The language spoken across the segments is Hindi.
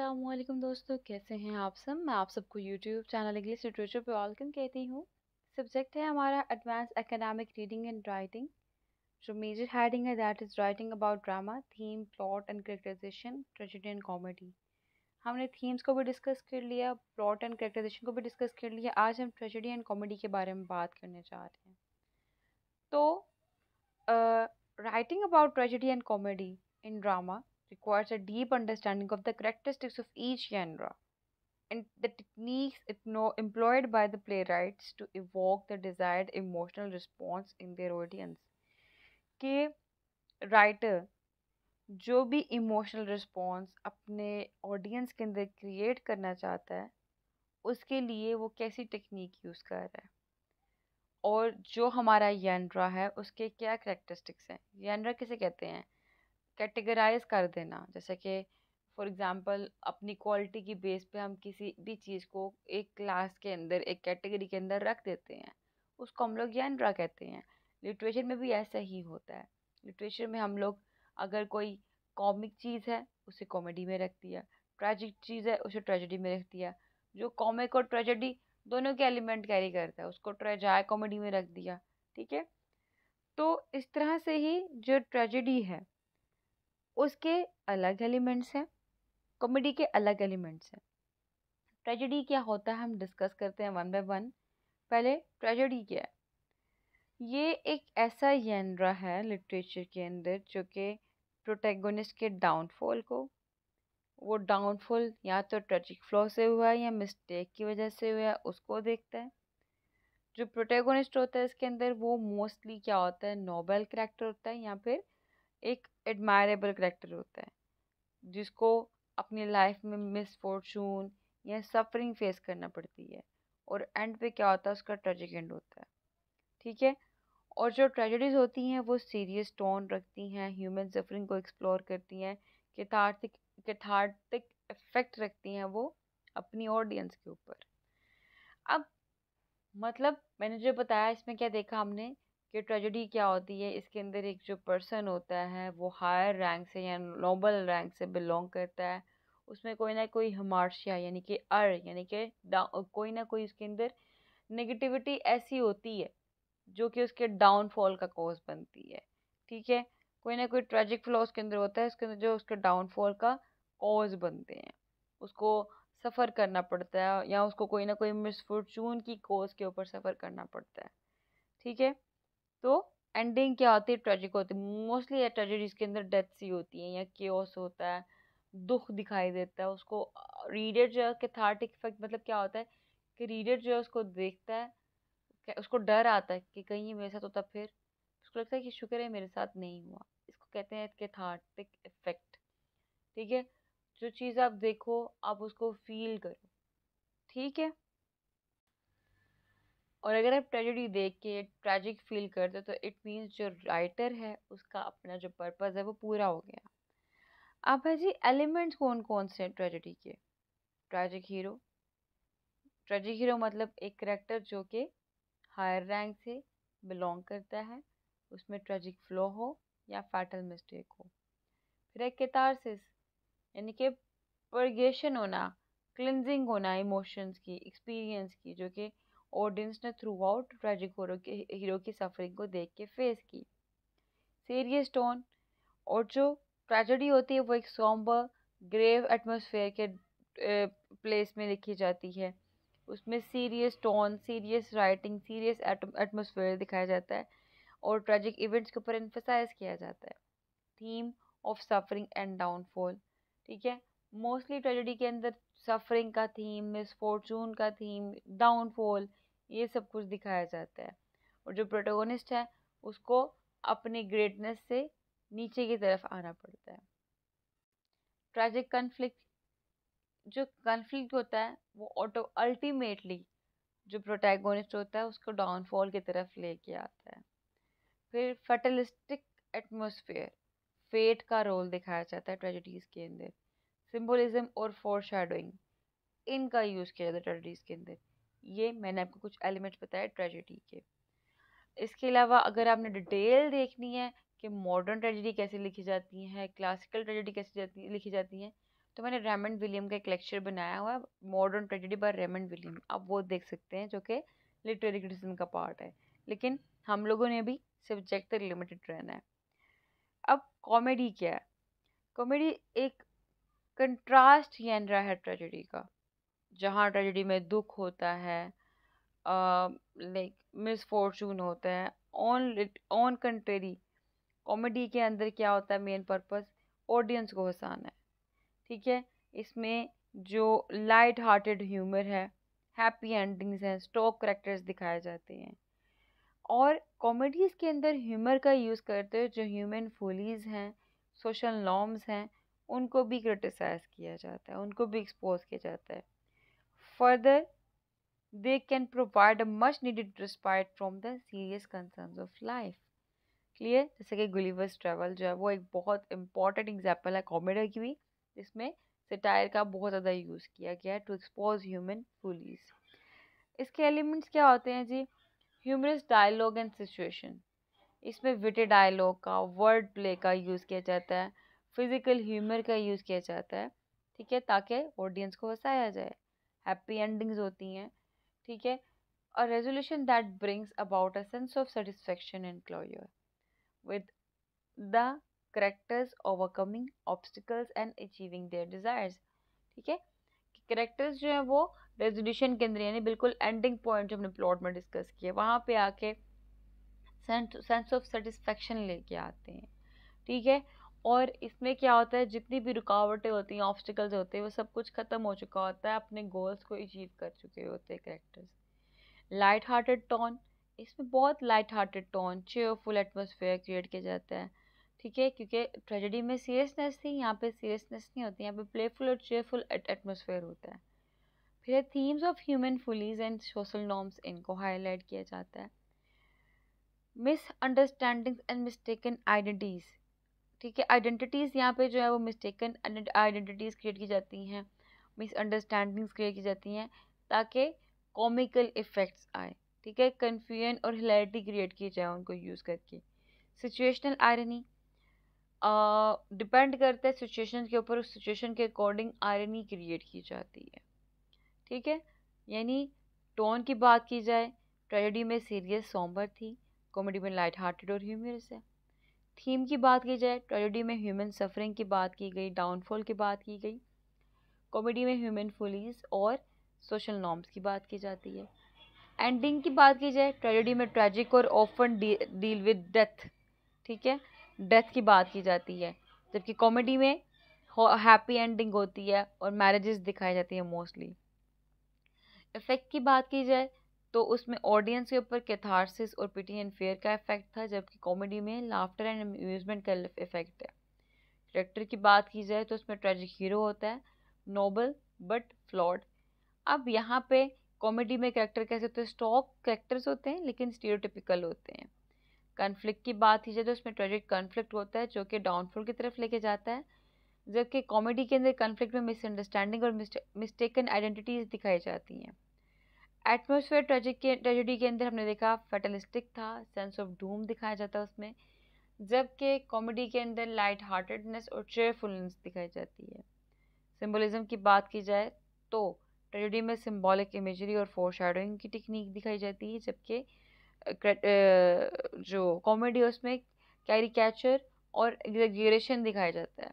असलम दोस्तों कैसे हैं आप सब मैं आप सबको यूट्यूब चैनल इंग्लिश लिटरेचर पे वेलकम कहती हूँ सब्जेक्ट है हमारा advance academic reading and writing जो मेजर हेडिंग है that is writing about drama theme plot and characterisation tragedy and comedy हमने थीम्स को भी डिस्कस कर लिया प्लॉट एंड करेक्टराइजेशन को भी डिस्कस कर लिया आज हम ट्रेजिडी एंड कॉमेडी के बारे में बात करने जा रहे हैं तो writing about tragedy and comedy in drama requires a deep understanding of the characteristics of each genre and the techniques employed by the playwrights to evoke the desired emotional response in their audience. के राइटर जो भी इमोशनल रिस्पॉन्स अपने ऑडियंस के अंदर क्रिएट करना चाहता है उसके लिए वो कैसी टेक्निक यूज़ कर रहा है और जो हमारा यंड्रा है उसके क्या करेक्टरिस्टिक्स हैं यंड्रा किसे कहते हैं कैटेगराइज कर देना जैसे कि फॉर एग्ज़ाम्पल अपनी क्वालिटी की बेस पे हम किसी भी चीज़ को एक क्लास के अंदर एक कैटेगरी के अंदर रख देते हैं उसको हम लोग यंड्रा कहते हैं लिटरेचर में भी ऐसा ही होता है लिटरेचर में हम लोग अगर कोई कॉमिक चीज़ है उसे कॉमेडी में रख दिया ट्रेजिक चीज़ है उसे ट्रेजेडी में रख दिया जो कॉमिक और ट्रेजेडी दोनों के एलिमेंट कैरी करता है उसको ट्रेजाय कॉमेडी में रख दिया ठीक है तो इस तरह से ही जो ट्रेजेडी है उसके अलग एलिमेंट्स हैं कॉमेडी के अलग एलिमेंट्स हैं ट्रेजेडी क्या होता है हम डिस्कस करते हैं वन बाय वन पहले ट्रेजेडी क्या है ये एक ऐसा जेनरा है लिटरेचर के अंदर जो कि प्रोटेगोनिस्ट के डाउनफॉल को वो डाउनफॉल या तो ट्रेजिक फ्लो से हुआ है या मिस्टेक की वजह से हुआ है उसको देखता है जो प्रोटेगोनिस्ट होता है इसके अंदर वो मोस्टली क्या होता है नोबेल करेक्टर होता है या फिर एक एडमायरेबल करेक्टर होता है जिसको अपनी लाइफ में मिसफॉर्चून या सफरिंग फेस करना पड़ती है और एंड पे क्या होता है उसका ट्रेजिक एंड होता है ठीक है और जो ट्रेजडीज होती हैं वो सीरियस टोन रखती हैं ह्यूमन सफरिंग को एक्सप्लोर करती हैं कैथार्थिक कैथार्थिक इफेक्ट रखती हैं वो अपनी ऑडियंस के ऊपर अब मतलब मैंने जो बताया इसमें क्या देखा हमने कि ट्रेजडी क्या होती है इसके अंदर एक जो पर्सन होता है वो हायर रैंक से या नोबल रैंक से बिलोंग करता है उसमें कोई ना कोई हमारशिया यानी कि अर यानी कि कोई ना कोई उसके अंदर नेगेटिविटी ऐसी होती है जो कि उसके डाउनफॉल का कोज बनती है ठीक है कोई ना कोई ट्रेजिक फ्लो उसके अंदर होता है उसके अंदर जो उसके डाउनफॉल का कोज बनते हैं उसको सफ़र करना पड़ता है या उसको कोई ना कोई मिसफॉर्चून की कोज के ऊपर सफ़र करना पड़ता है ठीक है तो एंडिंग क्या होती है ट्रेजिक होती है मोस्टली ट्रेजिडीज़ के अंदर डेथ सी होती है या केस होता है दुख दिखाई देता है उसको रीडर जो है कैथार्टिक इफेक्ट मतलब क्या होता है कि रीडर जो है उसको देखता है उसको डर आता है कि कहीं ये मेरे साथ होता फिर उसको लगता है कि शुक्र है मेरे साथ नहीं हुआ इसको कहते हैं कैथार्टिक इफेक्ट ठीक है जो चीज़ आप देखो आप उसको फील करो ठीक है और अगर आप ट्रेजिडी देख के ट्रैजिक फील करते हो तो इट मीन्स जो राइटर है उसका अपना जो पर्पज़ है वो पूरा हो गया है जी एलिमेंट्स कौन कौन से हैं ट्रेजिडी के ट्रैजिक हीरो ट्रेजिक हीरो मतलब एक करेक्टर जो कि हायर रैंक से बिलोंग करता है उसमें ट्रेजिक फ्लो हो या फैटल मिस्टेक हो फिर एक कैथारसिस यानी कि परगेशन होना क्लिनजिंग होना इमोशंस की एक्सपीरियंस की जो कि ऑडियंस ने थ्रू आउट ट्रेजिक हीरो के हीरो की सफरिंग को देख के फेस की सीरियस टोन और जो ट्रेजडी होती है वो एक सॉम्बर ग्रेव एटमोसफेयर के प्लेस में लिखी जाती है उसमें serious tone serious writing serious atmosphere दिखाया जाता है और ट्रेजिक इवेंट्स के ऊपर इन्फोसाइज किया जाता है theme of suffering and downfall ठीक है मोस्टली ट्रेजडी के अंदर सफरिंग का थीम मिसफॉर्चून का थीम डाउनफॉल ये सब कुछ दिखाया जाता है और जो प्रोटोगोनिस्ट है उसको अपने ग्रेटनेस से नीचे की तरफ आना पड़ता है ट्रैजिक कन्फ्लिक्ट जो कन्फ्लिक्ट होता है वो ऑटो अल्टीमेटली जो प्रोटैगोनिस्ट होता है उसको डाउनफॉल की तरफ लेके आता है फिर फटलिस्टिक एटमोसफेयर फेट का रोल दिखाया जाता है ट्रेजिडीज़ के अंदर सिम्बोलिज्म और फोर इनका यूज़ किया जाता है ट्रेजिडीज़ के अंदर ये मैंने आपको कुछ एलिमेंट्स बताए ट्रेजिडी के इसके अलावा अगर आपने डिटेल देखनी है कि मॉडर्न ट्रेजिडी कैसे लिखी जाती है क्लासिकल ट्रेजिडी कैसे जाती लिखी जाती है तो मैंने रेमंड विलियम का एक लेक्चर बनाया हुआ है modern tragedy by Raymond William आप वो देख सकते हैं जो कि लिटरेरी क्रिटिसिज्म का पार्ट है लेकिन हम लोगों ने भी सब्जेक्ट तक लिमिटेड रहना है अब कॉमेडी क्या है कॉमेडी एक कंट्रास्ट जेनरा है ट्रेजिडी का जहाँ ट्रेजिडी में दुख होता है लाइक मिसफॉर्चून होता है ऑन ऑन कंट्री कॉमेडी के अंदर क्या होता है मेन पर्पस ऑडियंस को हंसाना है ठीक है इसमें जो लाइट हार्टेड ह्यूमर है हैप्पी एंडिंग्स हैं स्टॉक करेक्टर्स दिखाए जाते हैं और कॉमेडीज़ के अंदर ह्यूमर का यूज़ करते हुए जो ह्यूमन फोलीज हैं सोशल नॉर्म्स हैं उनको भी क्रिटिसाइज़ किया जाता है उनको भी एक्सपोज किया जाता है Further, they can provide a much needed respite from the serious concerns of life. Clear जैसे कि गुलीवर्स ट्रैवल जो है वो एक बहुत इंपॉर्टेंट एग्जाम्पल है कॉमेडी की भी जिसमें सटायर का बहुत ज़्यादा यूज़ किया गया है टू एक्सपोज ह्यूमन फूलीज इसके एलिमेंट्स क्या होते हैं जी ह्यूमरस डायलॉग एंड सिचुएशन इसमें विटे डायलॉग का वर्ड प्ले का यूज़ किया जाता है फिजिकल ह्यूमर का यूज़ किया जाता है ठीक है ताकि ऑडियंस को हंसाया जाए हैप्पी एंडिंग्स होती हैं ठीक है और resolution that brings about a sense of satisfaction and closure with the characters overcoming obstacles and achieving their desires ठीक है करेक्टर्स जो हैं वो रेजोल्यूशन के अंदर यानी बिल्कुल एंडिंग पॉइंट जो हमने प्लॉट में डिस्कस किए वहाँ पे आके सेंस ऑफ सेटिस्फेक्शन लेके आते हैं ठीक है और इसमें क्या होता है जितनी भी रुकावटें होती हैं ऑब्स्टिकल्स होते हैं वो सब कुछ ख़त्म हो चुका होता है अपने गोल्स को अचीव कर चुके होते हैं करेक्टर्स लाइट हार्टेड टोन इसमें बहुत light hearted tone cheerful atmosphere create किया जाता है ठीक है क्योंकि ट्रेजेडी में सीरियसनेस थी यहाँ पे सीरियसनेस नहीं होती यहाँ पे प्लेफुल और चेयरफुल एटमोसफेयर होता है फिर themes of human follies and social norms इनको हाईलाइट किया जाता है मिसअंडरस्टैंडिंग्स एंड मिस्टेकन आइडेंटिटीज़ ठीक है आइडेंटिटीज़ यहाँ पे जो है वो मिस्टेकन आइडेंटिटीज़ क्रिएट की जाती हैं मिसअंडरस्टैंडिंग्स क्रिएट की जाती हैं ताकि कॉमिकल इफ़ेक्ट्स आए ठीक है कन्फ्यूजन और हिलैरिटी क्रिएट की जाए उनको यूज़ करके सिचुएशनल आयरनी डिपेंड करता है सिचुएशन के ऊपर उस सिचुएशन के अकॉर्डिंग आयरनी क्रिएट की जाती है ठीक है यानी टोन की बात की जाए ट्रेजेडी में सीरियस सॉम्बर थी कॉमेडी में लाइट हार्टेड और ह्यूमरस है थीम की बात की जाए ट्रेजेडी में ह्यूमन सफरिंग की बात की गई डाउनफॉल की बात की गई कॉमेडी में ह्यूमन फुलिस और सोशल नॉर्म्स की बात की जाती है एंडिंग की बात की जाए ट्रेजडी में ट्रेजिक और ऑफन डील विद डेथ ठीक है डेथ की बात की जाती है जबकि कॉमेडी में हैप्पी एंडिंग होती है और मैरिजेस दिखाई जाती है मोस्टली इफ़ेक्ट की बात की जाए तो उसमें ऑडियंस के ऊपर कैथारसिस और पिटी एंड फेयर का इफेक्ट था जबकि कॉमेडी में लाफ्टर एंड अम्यूजमेंट का इफेक्ट है करेक्टर की बात की जाए तो उसमें ट्रेजिक हीरो होता है नोबल बट फ्लॉड अब यहाँ पे कॉमेडी में करेक्टर कैसे होते हैं स्टॉक करेक्टर्स होते हैं लेकिन स्टीरियोटिपिकल होते हैं कन्फ्लिक्ट की बात की जाए तो उसमें ट्रेजिक कन्फ्लिक्ट होता है जो कि डाउनफॉल की तरफ लेके जाता है जबकि कॉमेडी के अंदर कन्फ्लिक्ट में मिसअंडरस्टैंडिंग और मिस्टेकन आइडेंटिटीज़ दिखाई जाती हैं एटमोसफेयर ट्रेजिडी के अंदर हमने देखा फेटलिस्टिक था सेंस ऑफ डूम दिखाया जाता है उसमें जबकि कॉमेडी के अंदर लाइट हार्टेडनेस और चेयरफुलनेस दिखाई जाती है सिम्बोलिज्म की बात की जाए तो ट्रेजिडी में सिम्बॉलिक इमेजरी और फोर शेडोइंग की टेक्निक दिखाई जाती है जबकि जो कॉमेडी है उसमें कैरी कैचर और एग्जेगरेशन दिखाया जाता है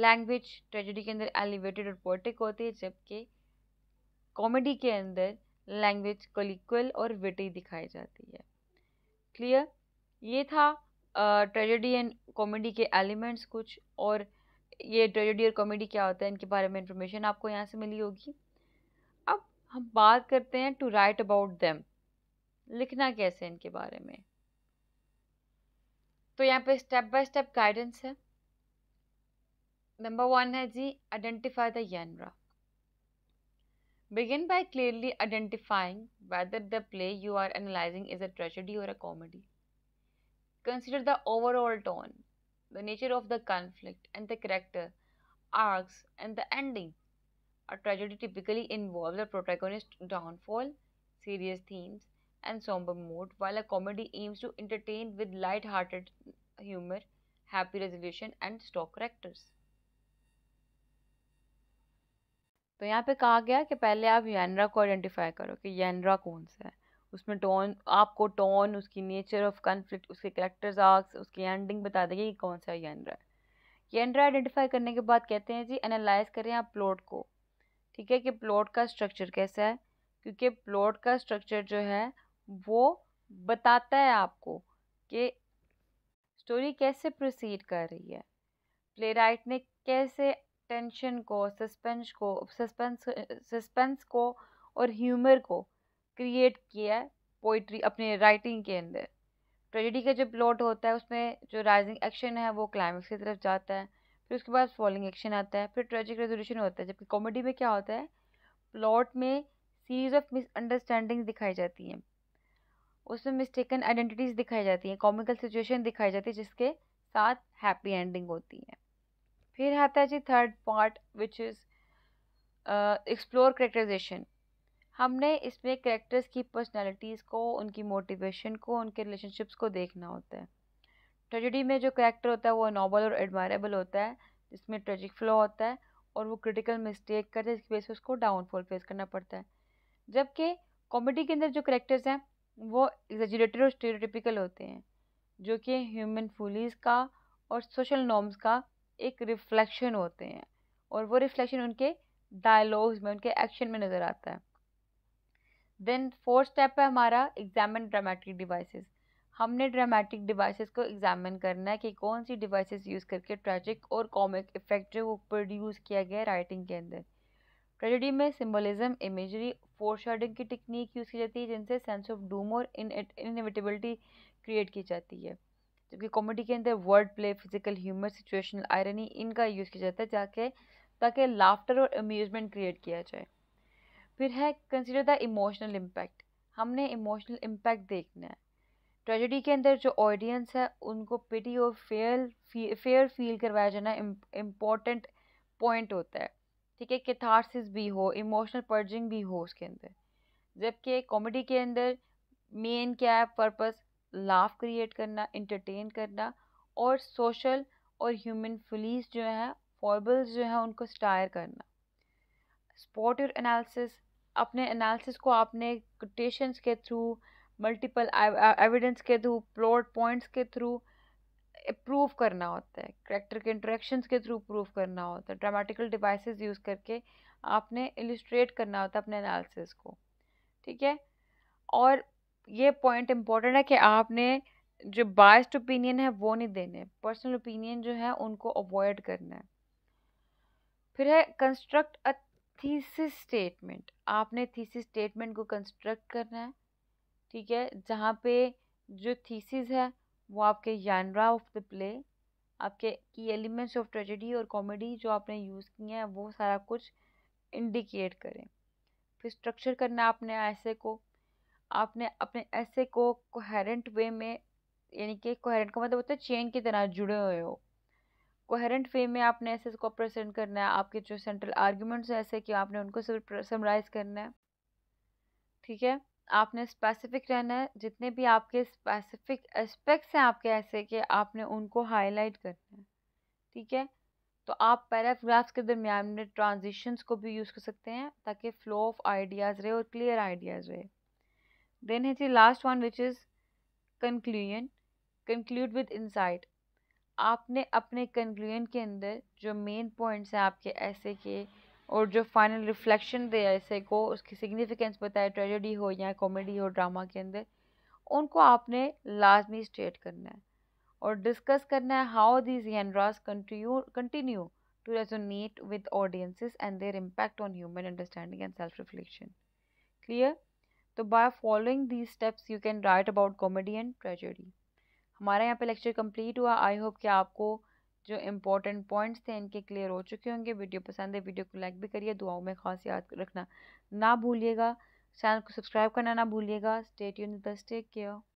लैंग्वेज ट्रेजिडी के अंदर एलिवेटेड और पोटिक होती है जबकि कॉमेडी के अंदर लैंग्वेज कोलिक्वल और विटी दिखाई जाती है क्लियर ये था ट्रेजेडी एंड कॉमेडी के एलिमेंट्स कुछ और ये ट्रेजेडी और कॉमेडी क्या होता है इनके बारे में इंफॉर्मेशन आपको यहाँ से मिली होगी अब हम बात करते हैं टू राइट अबाउट देम लिखना कैसे इनके बारे में तो यहाँ पे स्टेप बाय स्टेप गाइडेंस है नंबर वन है जी identify the genre Begin by clearly identifying whether the play you are analyzing is a tragedy or a comedy. Consider the overall tone, the nature of the conflict, and the character arcs and the ending. A tragedy typically involves a protagonist's downfall, serious themes, and somber mood, while a comedy aims to entertain with light-hearted humor, happy resolution, and stock characters. तो यहाँ पे कहा गया कि पहले आप यैनरा को आइडेंटिफाई करो कि यनरा कौन सा है उसमें टोन आपको टोन उसकी नेचर ऑफ कन्फ्लिक्ट उसके करेक्टर्स आर्क्स उसकी एंडिंग बता देंगे कि कौन सा यैनरा है येंड्रा आइडेंटिफाई करने के बाद कहते हैं जी एनालाइज करें आप प्लॉट को ठीक है कि प्लॉट का स्ट्रक्चर कैसा है क्योंकि प्लॉट का स्ट्रक्चर जो है वो बताता है आपको कि स्टोरी कैसे प्रोसीड कर रही है प्ले राइट ने कैसे टेंशन को सस्पेंस को सस्पेंस सस्पेंस को और ह्यूमर को क्रिएट किया है पोइट्री अपने राइटिंग के अंदर ट्रेजिडी का जो प्लॉट होता है उसमें जो राइजिंग एक्शन है वो क्लाइमेक्स की तरफ जाता है फिर उसके बाद फॉलिंग एक्शन आता है फिर ट्रेजिक रेजोल्यूशन होता है जबकि कॉमेडी में क्या होता है प्लॉट में सीरीज ऑफ मिसअंडरस्टैंडिंग दिखाई जाती हैं उसमें मिस्टेकन आइडेंटिटीज़ दिखाई जाती हैं कॉमिकल सिचुएशन दिखाई जाती है जिसके साथ हैप्पी एंडिंग होती है फिर आता है जी third part which is explore characterisation हमने इसमें करेक्टर्स की पर्सनैलिटीज़ को उनकी मोटिवेशन को उनके रिलेशनशिप्स को देखना होता है ट्रेजिडी में जो करेक्टर होता है वो नॉबल और एडमायरेबल होता है जिसमें ट्रेजिक फ्लो होता है और वो क्रिटिकल मिस्टेक करते हैं जिसकी वजह से उसको डाउनफॉल फेस करना पड़ता है जबकि कॉमेडी के अंदर जो करेक्टर्स हैं वो एग्जेजरेटेड और स्टेरियोटिपिकल होते हैं जो कि ह्यूमन फूलीज का और सोशल नॉर्म्स का एक रिफ्लेक्शन होते हैं और वो रिफ्लेक्शन उनके डायलॉग्स में उनके एक्शन में नज़र आता है देन फोर्थ स्टेप है हमारा एग्जामिन ड्रामेटिक डिवाइसेस हमने ड्रामेटिक डिवाइसेस को एग्जामिन करना है कि कौन सी डिवाइसेस यूज़ करके ट्रैजिक और कॉमिक इफेक्ट जो प्रोड्यूस किया गया राइटिंग के अंदर ट्रेजिडी में सिम्बलिज्म इमेजरी फोर शेडिंग की टेक्निक यूज़ की जाती है जिनसे सेंस ऑफ डूम और इन इनविटेबिलिटी क्रिएट की जाती है जबकि कॉमेडी के अंदर word play physical humour situational irony इनका यूज़ किया जाता है जाके ताकि लाफ्टर और अम्यूजमेंट क्रिएट किया जाए फिर है कंसिडर द इमोशनल इम्पैक्ट हमने इमोशनल इम्पैक्ट देखना है ट्रेजेडी के अंदर जो ऑडियंस है उनको पिटी और फेयर फेयर फील करवाया जाना इम्पॉर्टेंट पॉइंट होता है ठीक है कैथारसिस भी हो इमोशनल पर्जिंग भी हो उसके अंदर जबकि कॉमेडी के अंदर मेन क्या है पर्पस लाफ क्रिएट करना इंटरटेन करना और सोशल और ह्यूमन फुलीस जो है फॉर्बल्स जो हैं उनको स्टायर करना स्पॉट योर एनालिसिस अपने एनालिसिस को आपने कोटेशंस के थ्रू मल्टीपल एविडेंस के थ्रू प्लॉट पॉइंट्स के थ्रू प्रूव eh, करना होता है करेक्टर के इंट्रैक्शंस के थ्रू प्रूव करना होता है ड्रामेटिकल डिवाइसेस यूज़ करके आपने इलिस्ट्रेट करना होता है अपने एनालिसिस को ठीक है और ये पॉइंट इम्पॉर्टेंट है कि आपने जो बाइस्ड ओपिनियन है वो नहीं देने पर्सनल ओपिनियन जो है उनको अवॉइड करना है फिर है कंस्ट्रक्ट अ थीसिस स्टेटमेंट आपने थीसिस स्टेटमेंट को कंस्ट्रक्ट करना है ठीक है जहाँ पे जो थीसिस है वो आपके यानरा ऑफ द प्ले आपके की एलिमेंट्स ऑफ ट्रेजेडी और कॉमेडी जो आपने यूज़ किए हैं वो सारा कुछ इंडिकेट करें फिर स्ट्रक्चर करना है आपने ऐसे को आपने अपने ऐसे को कोहेरेंट वे में यानी कि कोहेरेंट का मतलब होता है चेन की तरह जुड़े हुए हो कोहेरेंट वे में आपने ऐसे को प्रेजेंट करना है आपके जो सेंट्रल आर्ग्यूमेंट्स हैं ऐसे कि आपने उनको समराइज करना है ठीक है आपने स्पेसिफिक रहना है जितने भी आपके स्पेसिफिक एस्पेक्ट्स हैं आपके ऐसे के आपने उनको हाईलाइट करना है ठीक है तो आप पैराग्राफ्स के दरमियान में ट्रांजिशंस को भी यूज़ कर सकते हैं ताकि फ्लो ऑफ आइडियाज़ रहे और क्लियर आइडियाज़ रहे देन है जी last one which is conclusion conclude with insight आपने अपने कंक्लूजन के अंदर जो मेन पॉइंट्स हैं आपके ऐसे के और जो फाइनल रिफ्लेक्शन दे ऐसे को उसकी सिग्निफिकेंस बताए ट्रेजडी हो या कॉमेडी हो ड्रामा के अंदर उनको आपने लाजमी स्टेट करना है और डिस्कस करना है how these genres continue to resonate with audiences and their impact on human understanding and self reflection clear तो by following these steps you can write about comedy and tragedy हमारा यहाँ पे लेक्चर कंप्लीट हुआ आई होप कि आपको जो इम्पोर्टेंट पॉइंट्स थे इनके क्लियर हो चुके होंगे वीडियो पसंद है वीडियो को लाइक भी करिए दुआओं में खास याद रखना ना भूलिएगा चैनल को सब्सक्राइब करना ना भूलिएगा स्टेट यून दस टेक केयर